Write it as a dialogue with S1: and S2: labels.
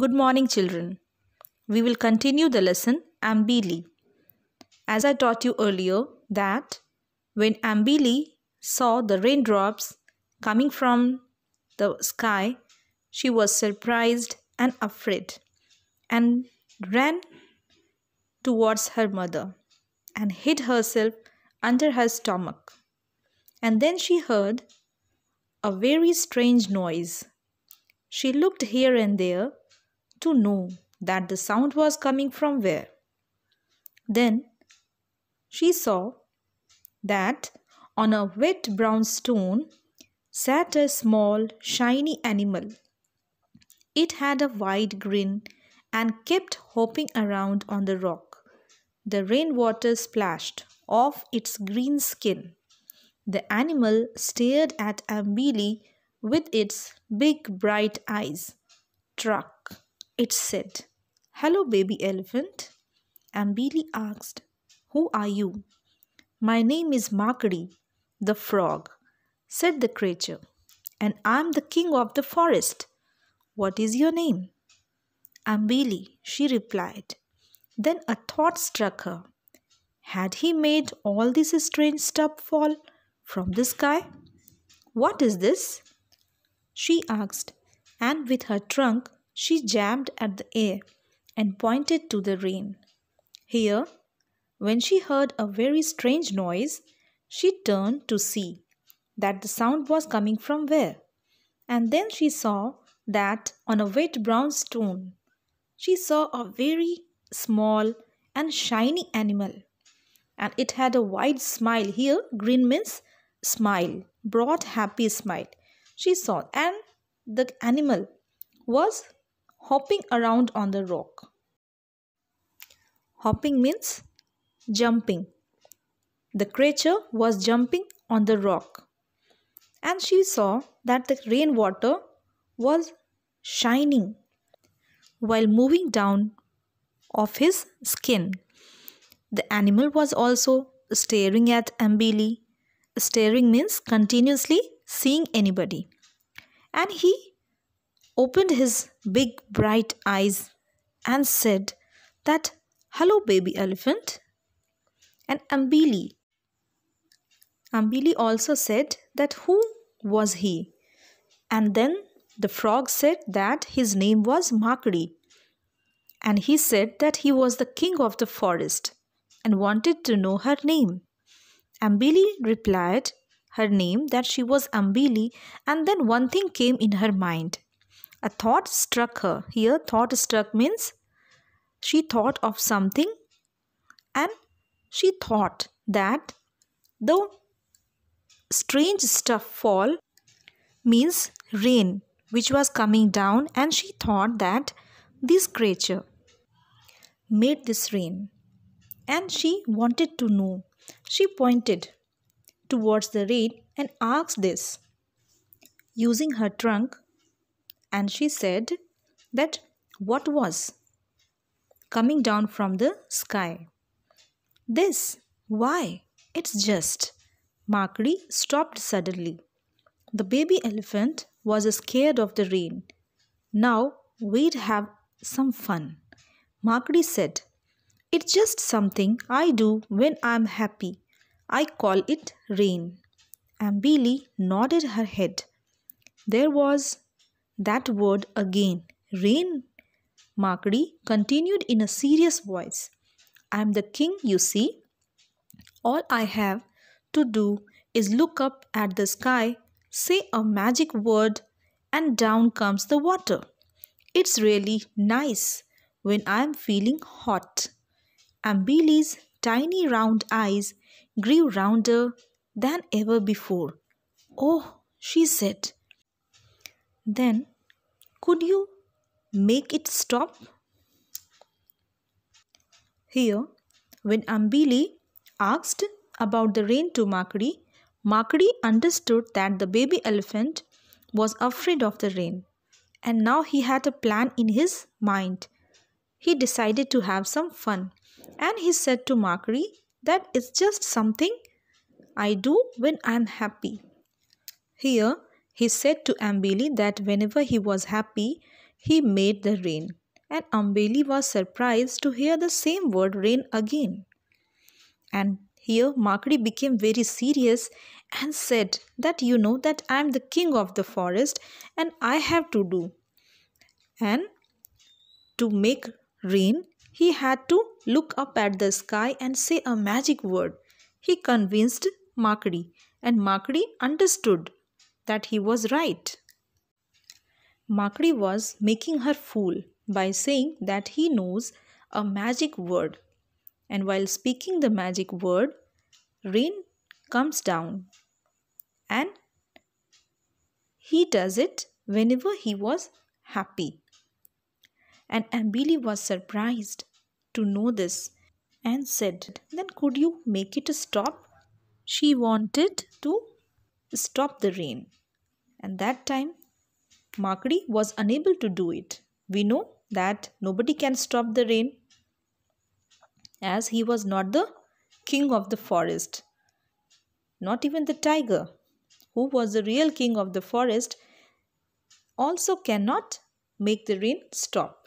S1: Good morning, children. We will continue the lesson Ambili. As I taught you earlier, that when Ambili saw the raindrops coming from the sky, she was surprised and afraid and ran towards her mother and hid herself under her stomach. And then she heard a very strange noise. She looked here and there to know that the sound was coming from where. Then she saw that on a wet brown stone sat a small, shiny animal. It had a wide grin and kept hopping around on the rock. The rainwater splashed off its green skin. The animal stared at Ambili with its big bright eyes. Truck, it said, Hello, baby elephant. And Billy asked, Who are you? My name is Markari, the frog, said the creature, and I'm the king of the forest. What is your name? I'm Billy, she replied. Then a thought struck her. Had he made all this strange stuff fall from the sky? What is this? She asked, and with her trunk, she jabbed at the air and pointed to the rain. Here, when she heard a very strange noise, she turned to see that the sound was coming from where. And then she saw that on a wet brown stone, she saw a very small and shiny animal. And it had a wide smile. Here, green means smile, broad, happy smile. She saw, and the animal was hopping around on the rock. Hopping means jumping. The creature was jumping on the rock and she saw that the rainwater was shining while moving down off his skin. The animal was also staring at Ambili. Staring means continuously seeing anybody. And he opened his big bright eyes and said that hello baby elephant and ambili ambili also said that who was he and then the frog said that his name was makri and he said that he was the king of the forest and wanted to know her name ambili replied her name that she was ambili and then one thing came in her mind a thought struck her. Here, thought struck means she thought of something and she thought that the strange stuff fall means rain which was coming down and she thought that this creature made this rain and she wanted to know. She pointed towards the rain and asked this using her trunk and she said that what was coming down from the sky? This, why? It's just. Markri stopped suddenly. The baby elephant was scared of the rain. Now we'd have some fun. Markri said, It's just something I do when I'm happy. I call it rain. Ambili nodded her head. There was that word again. Rain? Markdi continued in a serious voice. I am the king, you see. All I have to do is look up at the sky, say a magic word, and down comes the water. It's really nice when I am feeling hot. Ambili's tiny round eyes grew rounder than ever before. Oh, she said. Then could you make it stop? Here, when Ambili asked about the rain to Makri, Makri understood that the baby elephant was afraid of the rain and now he had a plan in his mind. He decided to have some fun and he said to Makri that it's just something I do when I'm happy. Here, he said to Ambili that whenever he was happy, he made the rain. And Ambili was surprised to hear the same word rain again. And here Makri became very serious and said that you know that I am the king of the forest and I have to do. And to make rain, he had to look up at the sky and say a magic word. He convinced Makri and Makri understood that he was right. Makri was making her fool by saying that he knows a magic word. And while speaking the magic word, rain comes down. And he does it whenever he was happy. And Ambili was surprised to know this and said, Then could you make it stop? She wanted to stop the rain. And that time, Makdi was unable to do it. We know that nobody can stop the rain as he was not the king of the forest. Not even the tiger, who was the real king of the forest, also cannot make the rain stop.